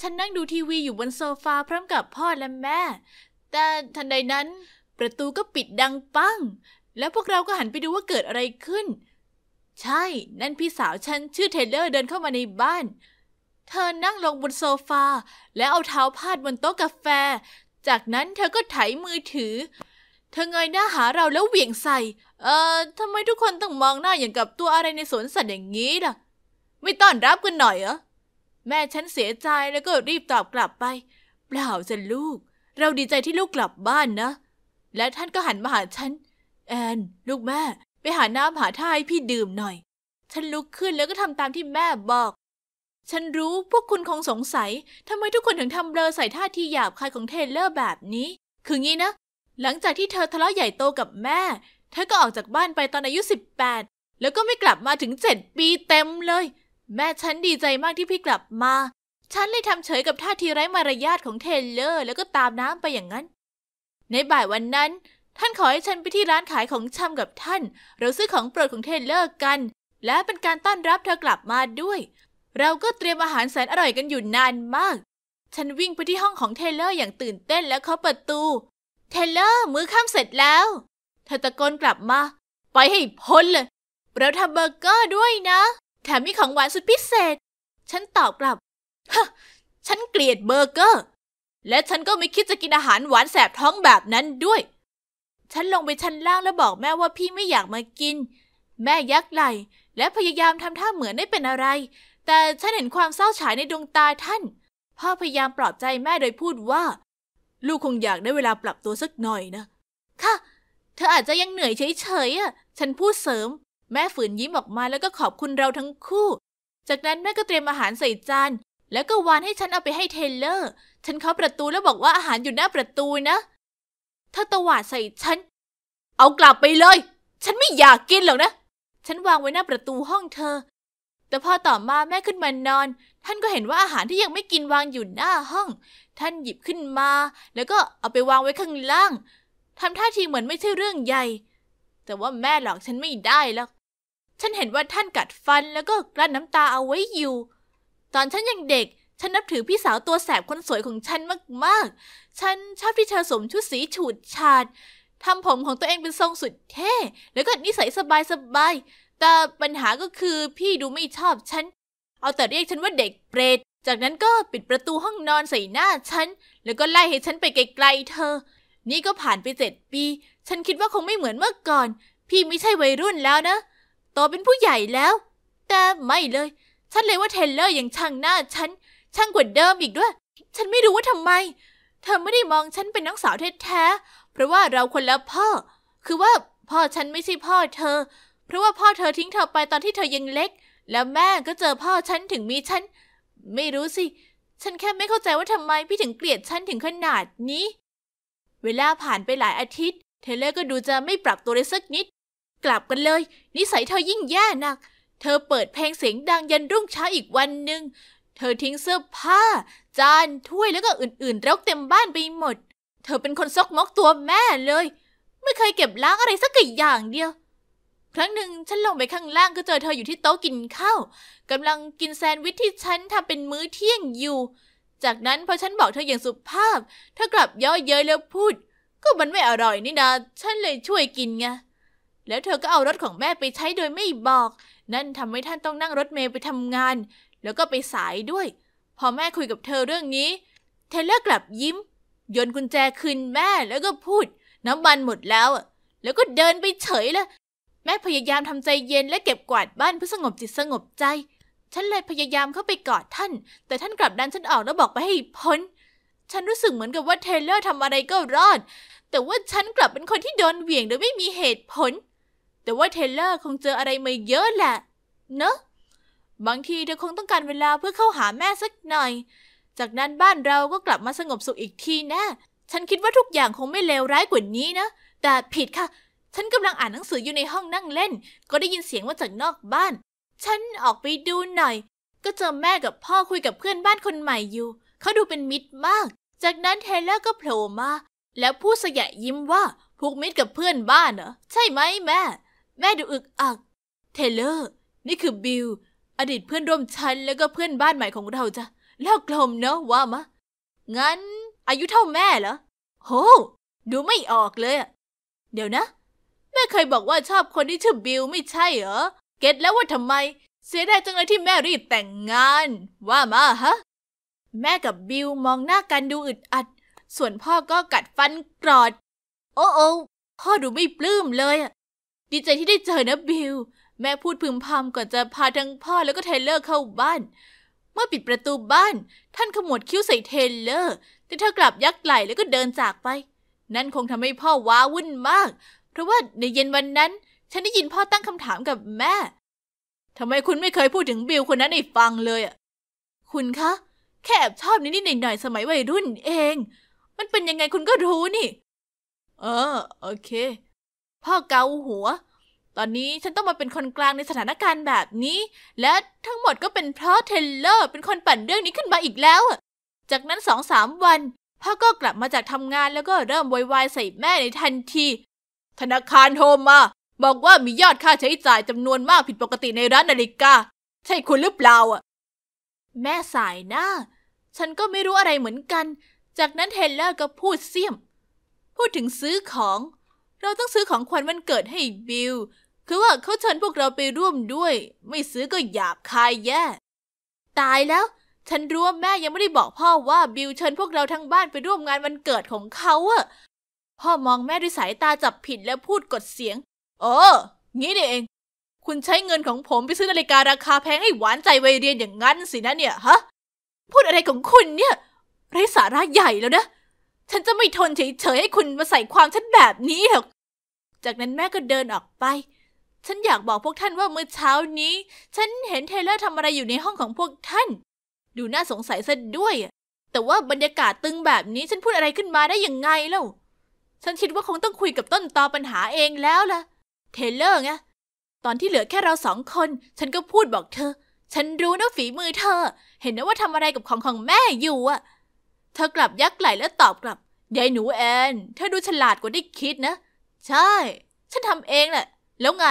ฉันนั่งดูทีวีอยู่บนโซฟาพร้อมกับพ่อและแม่ แต่ทันใดนั้นประตูก็ปิดดังปังแล้วพวกเราก็หันไปดูว่าเกิดอะไรขึ้น ใช่ นั่นพี่สาวฉันชื่อเทเลอร์เดินเข้ามาในบ้าน เธอนั่งลงบนโซฟา แล้วเอาเท้าพาดบนโต๊ะกาแฟ จากนั้นเธอก็ไถมือถือ เธอเงยหน้าหาเราแล้วเหวี่ยงใส่ เอ่อ ทำไมทุกคนต้องมองหน้าอย่างกับตัวอะไรในสวนสัตว์อย่างนี้ล่ะ ไม่ต้อนรับกันหน่อยเหรอแม่ฉันเสียใจแล้วก็รีบตอบกลับไป เปล่าจ้ะลูก เราดีใจที่ลูกกลับบ้านนะ และท่านก็หันมาหาฉันแอน ลูกแม่ ไปหาน้ำหาท่าให้พี่ดื่มหน่อย ฉันลุกขึ้นแล้วก็ทำตามที่แม่บอก ฉันรู้พวกคุณคงสงสัย ทำไมทุกคนถึงทำเบลอใส่ท่าที่หยาบคายของเทเลอร์แบบนี้ คืองี้นะ หลังจากที่เธอทะเลาะใหญ่โตกับแม่ เธอก็ออกจากบ้านไปตอนอายุ 18 แล้วก็ไม่กลับมาถึง7ปีเต็มเลยแม่ฉันดีใจมากที่พี่กลับมา ฉันเลยทำเฉยกับท่าทีไร้มารยาทของเทเลอร์แล้วก็ตามน้ำไปอย่างนั้น ในบ่ายวันนั้น ท่านขอให้ฉันไปที่ร้านขายของชำกับท่าน เราซื้อของโปรดของเทเลอร์กัน และเป็นการต้อนรับเธอกลับมาด้วย เราก็เตรียมอาหารแสนอร่อยกันอยู่นานมาก ฉันวิ่งไปที่ห้องของเทเลอร์อย่างตื่นเต้นและเคาะประตู เทเลอร์มือข้ามเสร็จแล้วเธอตะโกนกลับมา ไปให้พ้นเลยเราทำเบอร์เกอร์ด้วยนะแถมมีของหวานสุดพิเศษ ฉันตอบกลับ ฮะ ฉันเกลียดเบอร์เกอร์ และฉันก็ไม่คิดจะกินอาหารหวานแสบท้องแบบนั้นด้วย ฉันลงไปชั้นล่างแล้วบอกแม่ว่าพี่ไม่อยากมากิน แม่ยักไหลและพยายามทำท่าเหมือนไม่เป็นอะไร แต่ฉันเห็นความเศร้าฉายในดวงตาท่าน พ่อพยายามปลอบใจแม่โดยพูดว่า ลูกคงอยากได้เวลาปรับตัวสักหน่อยนะ ค่ะ เธออาจจะยังเหนื่อยเฉยๆอ่ะ ฉันพูดเสริมแม่ฝืนยิ้มออกมาแล้วก็ขอบคุณเราทั้งคู่ จากนั้นแม่ก็เตรียมอาหารใส่จาน แล้วก็วานให้ฉันเอาไปให้เทเลอร์ ฉันเคาะประตูแล้วบอกว่าอาหารอยู่หน้าประตูนะ ถ้าตวาดใส่ฉัน เอากลับไปเลย ฉันไม่อยากกินหรอกนะ ฉันวางไว้หน้าประตูห้องเธอ แต่พอต่อมาแม่ขึ้นมานอน ท่านก็เห็นว่าอาหารที่ยังไม่กินวางอยู่หน้าห้อง ท่านหยิบขึ้นมา แล้วก็เอาไปวางไว้ข้างล่างทำท่าทีเหมือนไม่ใช่เรื่องใหญ่ แต่ว่าแม่หลอกฉันไม่ได้หรอกฉันเห็นว่าท่านกัดฟันแล้วก็กลั้นน้ำตาเอาไว้อยู่ ตอนฉันยังเด็ก ฉันนับถือพี่สาวตัวแสบคนสวยของฉันมากๆ ฉันชอบที่เธอสวมชุดสี ฉูดฉาด ทำผมของตัวเองเป็นทรงสุดเท่ แล้วก็นิสัยสบายสบาย แต่ปัญหาก็คือพี่ดูไม่ชอบฉัน เอาแต่เรียกฉันว่าเด็กเปรตจากนั้นก็ปิดประตูห้องนอนใส่หน้าฉัน แล้วก็ไล่ให้ฉันไปไกลๆเธอ นี่ก็ผ่านไปเจ็ดปี ฉันคิดว่าคงไม่เหมือนเมื่อก่อน พี่ไม่ใช่วัยรุ่นแล้วนะตเป็นผู้ใหญ่แล้ว แต่ไม่เลย ฉันเลยว่าเทเลอร์ยังช่างหน้าฉันช่างกว่าเดิมอีกด้วย ฉันไม่รู้ว่าทำไม เธอไม่ได้มองฉันเป็นน้องสาวแท้ๆเพราะว่าเราคนละพ่อ คือว่าพ่อฉันไม่ใช่พ่อเธอ เพราะว่าพ่อเธอทิ้งเธอไปตอนที่เธอยังเล็ก แล้วแม่ก็เจอพ่อฉันถึงมีฉัน ไม่รู้สิ ฉันแค่ไม่เข้าใจว่าทำไมพี่ถึงเกลียดฉันถึงขนาดนี้ เวลาผ่านไปหลายอาทิตย์ เทเลอร์ก็ดูจะไม่ปรับตัวเลยสักนิดกลับกันเลย นิสัยเธอยิ่งแย่หนัก เธอเปิดเพลงเสียงดังยันรุ่งเช้าอีกวันหนึ่งเธอทิ้งเสื้อผ้า จานถ้วยแล้วก็อื่นๆรกเต็มบ้านไปหมด เธอเป็นคนซกมกตัวแม่เลย ไม่เคยเก็บล้างอะไรสักอย่างเดียว ครั้งหนึ่งฉันลงไปข้างล่างก็เจอเธออยู่ที่โต๊ะกินข้าวกำลังกินแซนด์วิชที่ฉันทำเป็นมื้อเที่ยงอยู่ จากนั้นพอฉันบอกเธออย่างสุภาพเธอกลับย่อเย้ยแล้วพูด ก็มันไม่อร่อยนี่นาฉันเลยช่วยกินไงแล้วเธอก็เอารถของแม่ไปใช้โดยไม่บอก นั่นทำให้ท่านต้องนั่งรถเมล์ไปทำงาน แล้วก็ไปสายด้วย พอแม่คุยกับเธอเรื่องนี้เธอเลิกกลับยิ้มโยนกุญแจคืนแม่แล้วก็พูด น้ำมันหมดแล้วอ่ะแล้วก็เดินไปเฉยละ แม่พยายามทำใจเย็นและเก็บกวาดบ้านเพื่อสงบจิตสงบใจ ฉันเลยพยายามเข้าไปกอดท่าน แต่ท่านกลับดันฉันออกแล้วบอกไปให้พ้น ฉันรู้สึกเหมือนกับว่าเทเลอร์ทำอะไรก็รอด แต่ว่าฉันกลับเป็นคนที่โดนเหวี่ยงโดยไม่มีเหตุผลแต่ว่าเทเลอร์คงเจออะไรมาเยอะแหละ เนอะบางทีเธอคงต้องการเวลาเพื่อเข้าหาแม่สักหน่อย จากนั้นบ้านเราก็กลับมาสงบสุขอีกทีแนะ่ฉันคิดว่าทุกอย่างคงไม่เลวร้ายกว่านี้นะ แต่ผิดค่ะ ฉันกำลังอ่านหนังสืออยู่ในห้องนั่งเล่น ก็ได้ยินเสียงว่าจากนอกบ้าน ฉันออกไปดูหน่อย ก็เจอแม่กับพ่อคุยกับเพื่อนบ้านคนใหม่อยู่ เขาดูเป็นมิตรมาก จากนั้นเทเลอร์ก็โผล่มา แล้วพูดสยะยิ้มว่า พวกมิตรกับเพื่อนบ้านเหรอ ใช่ไหมแม่แม่ดูอึกอัก เทเลอร์นี่คือบิลอดีตเพื่อนร่วมชั้นแล้วก็เพื่อนบ้านใหม่ของเราจ้ะเล้วกลมเนาะว่ามะงั้น อายุเท่าแม่เหรอโห ดูไม่ออกเลยอะเดี๋ยวนะแม่เคยบอกว่าชอบคนที่ชื่อบิลไม่ใช่เหรอเก็ตแล้วว่าทำไม เสียดายจังเลยที่แม่รีบแต่งงาน ว่ามาฮะแม่กับบิลมองหน้ากันดูอึดอัด ส่วนพ่อก็กัดฟันกรอด โอ้โอ้พ่อดูไม่ปลื้มเลยอะดีใจที่ได้เจอนะ บิลแม่พูดพึมพำก่อนจะพาทั้งพ่อแล้วก็เทเลอร์เข้าบ้าน เมื่อปิดประตูบ้าน ท่านขมวดคิ้วใส่เทเลอร์ แต่เธอกลับยักไหล่แล้วก็เดินจากไป นั่นคงทำให้พ่อว้าวุ่นมาก เพราะว่าในเย็นวันนั้น ฉันได้ยินพ่อตั้งคำถามกับแม่ทำไมคุณไม่เคยพูดถึงบิลคนนั้นให้ฟังเลยอ่ะคุณคะ แค่แอบชอบนิดๆหน่อยๆสมัยวัยรุ่นเอง มันเป็นยังไงคุณก็รู้นี่ เออโอเคพ่อเกาหัว ตอนนี้ฉันต้องมาเป็นคนกลางในสถานการณ์แบบนี้ และทั้งหมดก็เป็นเพราะเทนเลอร์เป็นคนปั่นเรื่องนี้ขึ้นมาอีกแล้ว จากนั้นสองสามวัน พ่อก็กลับมาจากทำงานแล้วก็เริ่มวอยวายใส่แม่ในทันที ธนาคารโทรมา บอกว่ามียอดค่าใช้จ่ายจำนวนมากผิดปกติในร้านนาฬิกา ใช่คุณหรือเปล่าอ่ะแม่สายหน้า ฉันก็ไม่รู้อะไรเหมือนกัน จากนั้นเทนเลอร์ก็พูดเสี้ยม พูดถึงซื้อของเราต้องซื้อของขวัญวันเกิดให้บิลคือว่าเขาเชิญพวกเราไปร่วมด้วย ไม่ซื้อก็หยาบคายแย่ ตายแล้ว ฉันรู้ว่าแม่ยังไม่ได้บอกพ่อว่าบิลเชิญพวกเราทั้งบ้านไปร่วมงานวันเกิดของเขาอะพ่อมองแม่ด้วยสายตาจับผิดแล้วพูดกดเสียงโอ้งี้นี่เอง คุณใช้เงินของผมไปซื้อนาฬิการาคาแพงให้หวานใจวัยเรียนอย่างนั้นสินะเนี่ย ฮะ พูดอะไรของคุณเนี่ยไร้สาระใหญ่แล้วนะฉันจะไม่ทนเฉยๆให้คุณมาใส่ความฉันแบบนี้หรอกจากนั้นแม่ก็เดินออกไป ฉันอยากบอกพวกท่านว่าเมื่อเช้านี้ ฉันเห็นเทเลอร์ทำอะไรอยู่ในห้องของพวกท่าน ดูน่าสงสัยซะด้วย แต่ว่าบรรยากาศตึงแบบนี้ฉันพูดอะไรขึ้นมาได้ยังไงเล่า ฉันคิดว่าคงต้องคุยกับต้นตอปัญหาเองแล้วล่ะ เทเลอร์ไง ตอนที่เหลือแค่เราสองคน ฉันก็พูดบอกเธอ ฉันรู้นะฝีมือเธอ เห็นนะว่าทำอะไรกับของของแม่อยู่อะธอกลับยักไหลและตอบกลับยายหนูแอนเธอดูฉลาดกว่าที่คิดนะใช่ฉันทำเองแหละแล้วไง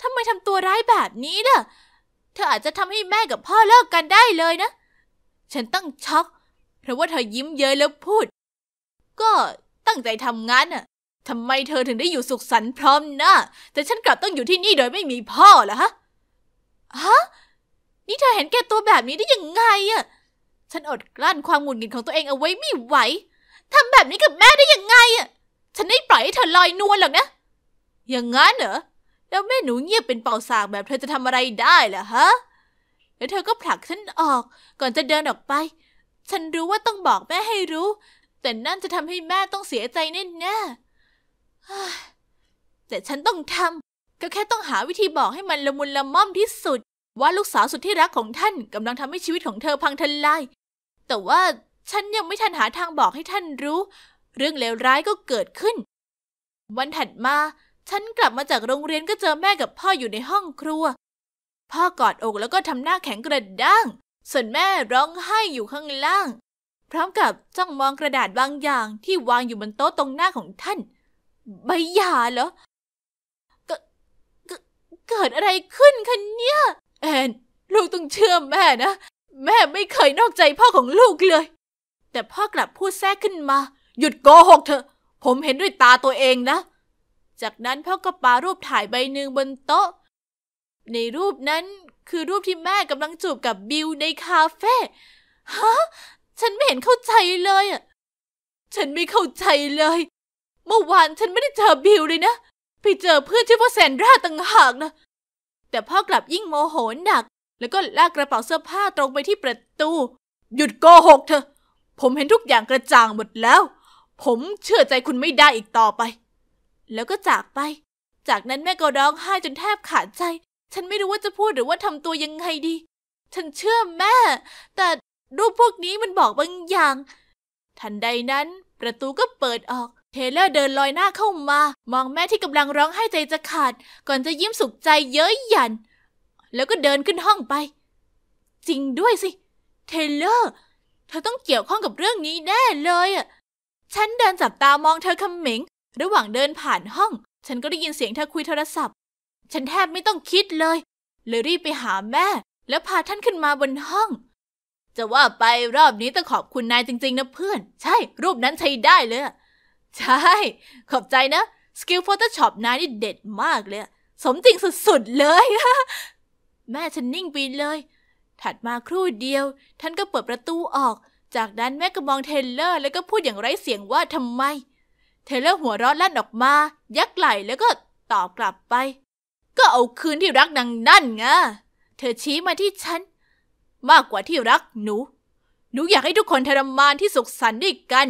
ทำไมทำตัวร้ายแบบนี้ล่ะเธออาจจะทำให้แม่กับพ่อเลิกกันได้เลยนะ ฉันตั้งช็อก เพราะว่าเธอยิ้มเย้ยแล้วพูด ก็ตั้งใจทำงานน่ะทำไมเธอถึงได้อยู่สุขสันต์พร้อมหนะ้าแต่ฉันกลับต้องอยู่ที่นี่โดยไม่มีพ่อเหรอฮะฮะนี่เธอเห็นแก่ตัวแบบนี้ได้ยังไงอะฉันอดกลั้นความหงุดหงิดของตัวเองเอาไว้ไม่ไหว ทำแบบนี้กับแม่ได้ยังไงอ่ะฉันไม่ปล่อยให้เธอลอยนวลหรอกนะ อย่างงั้นเหรอ แล้วแม่หนูเงียบเป็นเป่าสากแบบเธอจะทำอะไรได้ล่ะฮะ แล้วเธอก็ผลักฉันออก ก่อนจะเดินออกไป ฉันรู้ว่าต้องบอกแม่ให้รู้ แต่นั่นจะทำให้แม่ต้องเสียใจแน่ๆแต่ฉันต้องทำ ก็แค่ต้องหาวิธีบอกให้มันละมุนละม่อมที่สุด ว่าลูกสาวสุดที่รักของท่านกำลังทำให้ชีวิตของเธอพังทลายแต่ว่าฉันยังไม่ทันหาทางบอกให้ท่านรู้ เรื่องเลวร้ายก็เกิดขึ้น วันถัดมา ฉันกลับมาจากโรงเรียนก็เจอแม่กับพ่ออยู่ในห้องครัว พ่อกอดอกแล้วก็ทำหน้าแข็งกระด้างส่วนแม่ร้องไห้อยู่ข้างล่างพร้อมกับจ้องมองกระดาษบางอย่างที่วางอยู่บนโต๊ะตรงหน้าของท่าน ใบหย่าเหรอเกิดอะไรขึ้นคะเนี่ย แอนลูกต้องเชื่อแม่นะแม่ไม่เคยนอกใจพ่อของลูกเลย แต่พ่อกลับพูดแทรกขึ้นมา หยุดโกหกเถอะผมเห็นด้วยตาตัวเองนะ จากนั้นพ่อก็ปารูปถ่ายใบหนึ่งบนโต๊ะ ในรูปนั้นคือรูปที่แม่กำลังจูบกับบิลในคาเฟ่ ฮะ ฉันไม่เห็นเข้าใจเลยอ่ะ ฉันไม่เข้าใจเลย เมื่อวานฉันไม่ได้เจอบิลเลยนะไปเจอเพื่อนชื่อว่าแซนดราต่างหากนะ แต่พ่อกลับยิ่งโมโหหนักแล้วก็ลากกระเป๋าเสื้อผ้าตรงไปที่ประตู หยุดโกหกเถอะ ผมเห็นทุกอย่างกระจ่างหมดแล้ว ผมเชื่อใจคุณไม่ได้อีกต่อไป แล้วก็จากไป จากนั้นแม่ก็ร้องไห้จนแทบขาดใจ ฉันไม่รู้ว่าจะพูดหรือว่าทำตัวยังไงดี ฉันเชื่อแม่ แต่รูปพวกนี้มันบอกบางอย่าง ทันใดนั้น ประตูก็เปิดออกเทเลอร์เดินลอยหน้าเข้ามา มองแม่ที่กำลังร้องไห้ใจจะขาด ก่อนจะยิ้มสุขใจเย้ยหยันแล้วก็เดินขึ้นห้องไป จริงด้วยสิ เทเลอร์เธอต้องเกี่ยวข้องกับเรื่องนี้แน่เลยอ่ะฉันเดินจับตามองเธอคำเหม็งระหว่างเดินผ่านห้อง ฉันก็ได้ยินเสียงเธอคุยโทรศัพท์ ฉันแทบไม่ต้องคิดเลย เลยรีบไปหาแม่ แล้วพาท่านขึ้นมาบนห้อง จะว่าไปรอบนี้ ต้องขอบคุณนายจริงๆนะเพื่อน ใช่รูปนั้นใช้ได้เลยใช่ ขอบใจนะสกิลโฟโต้ช็อปนายนี่เด็ดมากเลยสมจริงสุดๆเลยแม่ฉันนิ่งไปเลย ถัดมาครู่เดียวท่านก็เปิดประตูออก จากนั้นแม่ก็มองเทเลอร์ แล้วก็พูดอย่างไร้เสียงว่าทำไม เทเลอร์หัวเราะลั่นออกมายักไหล่แล้วก็ตอบกลับไป ก็เอาคืนที่รักนางนั่นไง เธอชี้มาที่ฉันมากกว่าที่รักหนู หนูอยากให้ทุกคนทรมานที่สุขสันต์ด้วยกัน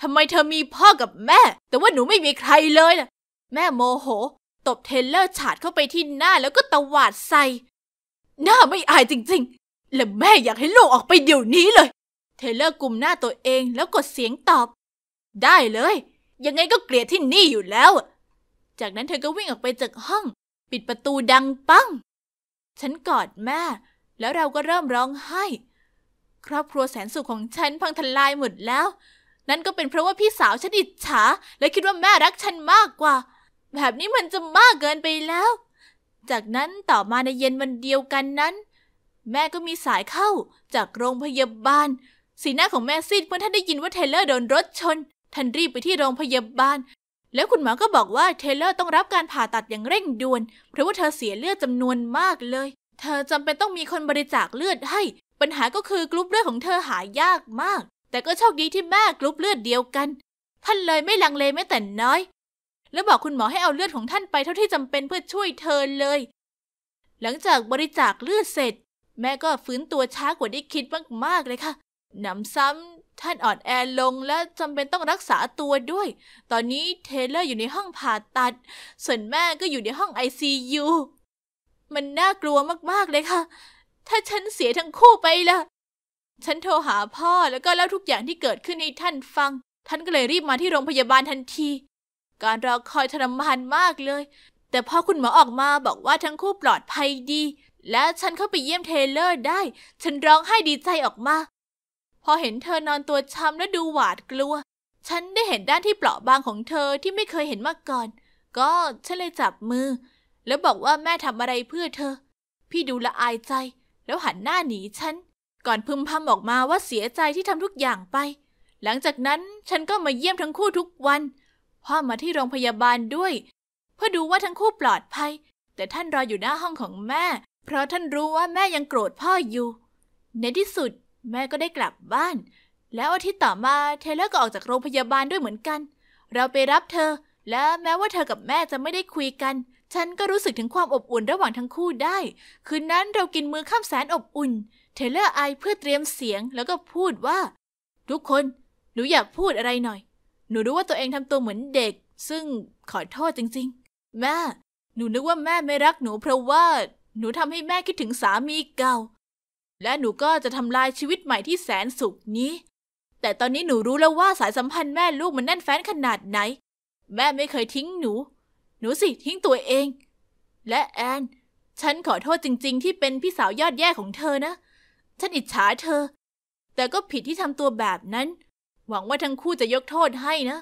ทำไมเธอมีพ่อกับแม่แต่ว่าหนูไม่มีใครเลยนะแม่โมโห ตบเทเลอร์ฉาดเข้าไปที่หน้าแล้วก็ตวาดใส่หน้าไม่อายจริงๆ และแม่อยากให้ลูกออกไปเดี๋ยวนี้เลยเทเลอร์กลุ่มหน้าตัวเองแล้วกดเสียงตอบ ได้เลย ยังไงก็เกลียดที่นี่อยู่แล้ว จากนั้นเธอก็วิ่งออกไปจากห้อง ปิดประตูดังปัง ฉันกอดแม่ แล้วเราก็เริ่มร้องไห้ ครอบครัวแสนสุขของฉันพังทลายหมดแล้ว นั่นก็เป็นเพราะว่าพี่สาวฉันอิจฉา และคิดว่าแม่รักฉันมากกว่า แบบนี้มันจะมากเกินไปแล้วจากนั้นต่อมาในเย็นวันเดียวกันนั้น แม่ก็มีสายเข้าจากโรงพยาบาล สีหน้าของแม่ซีดเมื่อท่านได้ยินว่าเทเลอร์โดนรถชนท่านรีบไปที่โรงพยาบาล แล้วคุณหมอก็บอกว่าเทเลอร์ต้องรับการผ่าตัดอย่างเร่งด่วนเพราะว่าเธอเสียเลือดจำนวนมากเลย เธอจำเป็นต้องมีคนบริจาคเลือดให้ ปัญหาก็คือกรุ๊ปเลือดของเธอหายากมาก แต่ก็โชคดีที่แม่กรุ๊ปเลือดเดียวกันท่านเลยไม่ลังเลแม้แต่น้อยแล้วบอกคุณหมอให้เอาเลือดของท่านไปเท่าที่จำเป็นเพื่อช่วยเธอเลย หลังจากบริจาคเลือดเสร็จ แม่ก็ฟื้นตัวช้ากว่าที่คิดมาก ๆ เลยค่ะนนำซ้ำท่านอ่อนแอลง และจำเป็นต้องรักษาตัวด้วย ตอนนี้เทเลอร์อยู่ในห้องผ่าตัดส่วนแม่ก็อยู่ในห้องไอซียูมันน่ากลัวมาก ๆ เลยค่ะ ถ้าฉันเสียทั้งคู่ไปล่ะ ฉันโทรหาพ่อแล้วก็เล่าทุกอย่างที่เกิดขึ้นให้ท่านฟัง ท่านก็เลยรีบมาที่โรงพยาบาลทันทีการรอคอยทรมานมากเลย แต่พอคุณหมอออกมาบอกว่าทั้งคู่ปลอดภัยดี และฉันเข้าไปเยี่ยมเทเลอร์ได้ ฉันร้องไห้ดีใจออกมา พอเห็นเธอนอนตัวช้ำและดูหวาดกลัว ฉันได้เห็นด้านที่เปราะบางของเธอที่ไม่เคยเห็นมาก่อน ก็ฉันเลยจับมือ แล้วบอกว่าแม่ทำอะไรเพื่อเธอ พี่ดูละอายใจ แล้วหันหน้าหนีฉัน ก่อนพึมพำออกมาว่าเสียใจที่ทำทุกอย่างไป หลังจากนั้นฉันก็มาเยี่ยมทั้งคู่ทุกวันพ่อมาที่โรงพยาบาลด้วย เพื่อดูว่าทั้งคู่ปลอดภัย แต่ท่านรออยู่หน้าห้องของแม่ เพราะท่านรู้ว่าแม่ยังโกรธพ่ออยู่ ในที่สุดแม่ก็ได้กลับบ้าน แล้วอาทิตย์ต่อมาเทเลอร์ก็ออกจากโรงพยาบาลด้วยเหมือนกัน เราไปรับเธอ และแม้ว่าเธอกับแม่จะไม่ได้คุยกัน ฉันก็รู้สึกถึงความอบอุ่นระหว่างทั้งคู่ได้ คืนนั้นเรากินมือข้ามแสนอบอุ่น เทเลอร์ไอเพื่อเตรียมเสียงแล้วก็พูดว่า ทุกคนหนูอยากพูดอะไรหน่อยหนูรู้ว่าตัวเองทำตัวเหมือนเด็ก ซึ่งขอโทษจริงๆ แม่หนูนึกว่าแม่ไม่รักหนูเพราะว่า หนูทำให้แม่คิดถึงสามีเก่า และหนูก็จะทำลายชีวิตใหม่ที่แสนสุขนี้ แต่ตอนนี้หนูรู้แล้วว่าสายสัมพันธ์แม่ลูก มันแน่นแฟ้นขนาดไหน แม่ไม่เคยทิ้งหนู หนูสิทิ้งตัวเอง และแอน ฉันขอโทษจริง ๆ ที่เป็นพี่สาวยอดแย่ของเธอนะฉันอิจฉาเธอ แต่ก็ผิดที่ทำตัวแบบนั้นหวังว่าทั้งคู่จะยกโทษให้นะ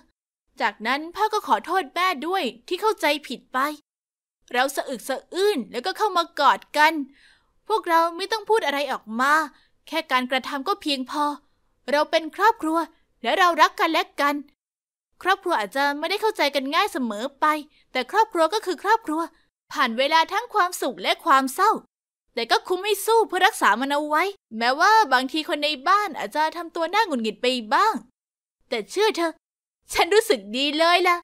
จากนั้นพ่อก็ขอโทษแม่ด้วยที่เข้าใจผิดไป เราสะอึกสะอื้นแล้วก็เข้ามากอดกัน พวกเราไม่ต้องพูดอะไรออกมา แค่การกระทำก็เพียงพอ เราเป็นครอบครัวและเรารักกันและกัน ครอบครัวอาจจะไม่ได้เข้าใจกันง่ายเสมอไป แต่ครอบครัวก็คือครอบครัวผ่านเวลาทั้งความสุขและความเศร้าแต่ก็คุ้มให้สู้เพื่อรักษามันเอาไว้ แม้ว่าบางทีคนในบ้านอาจจะทำตัวน่าหงุดหงิดไปบ้างแต่เชื่อเธอฉันรู้สึกดีเลยล่ะ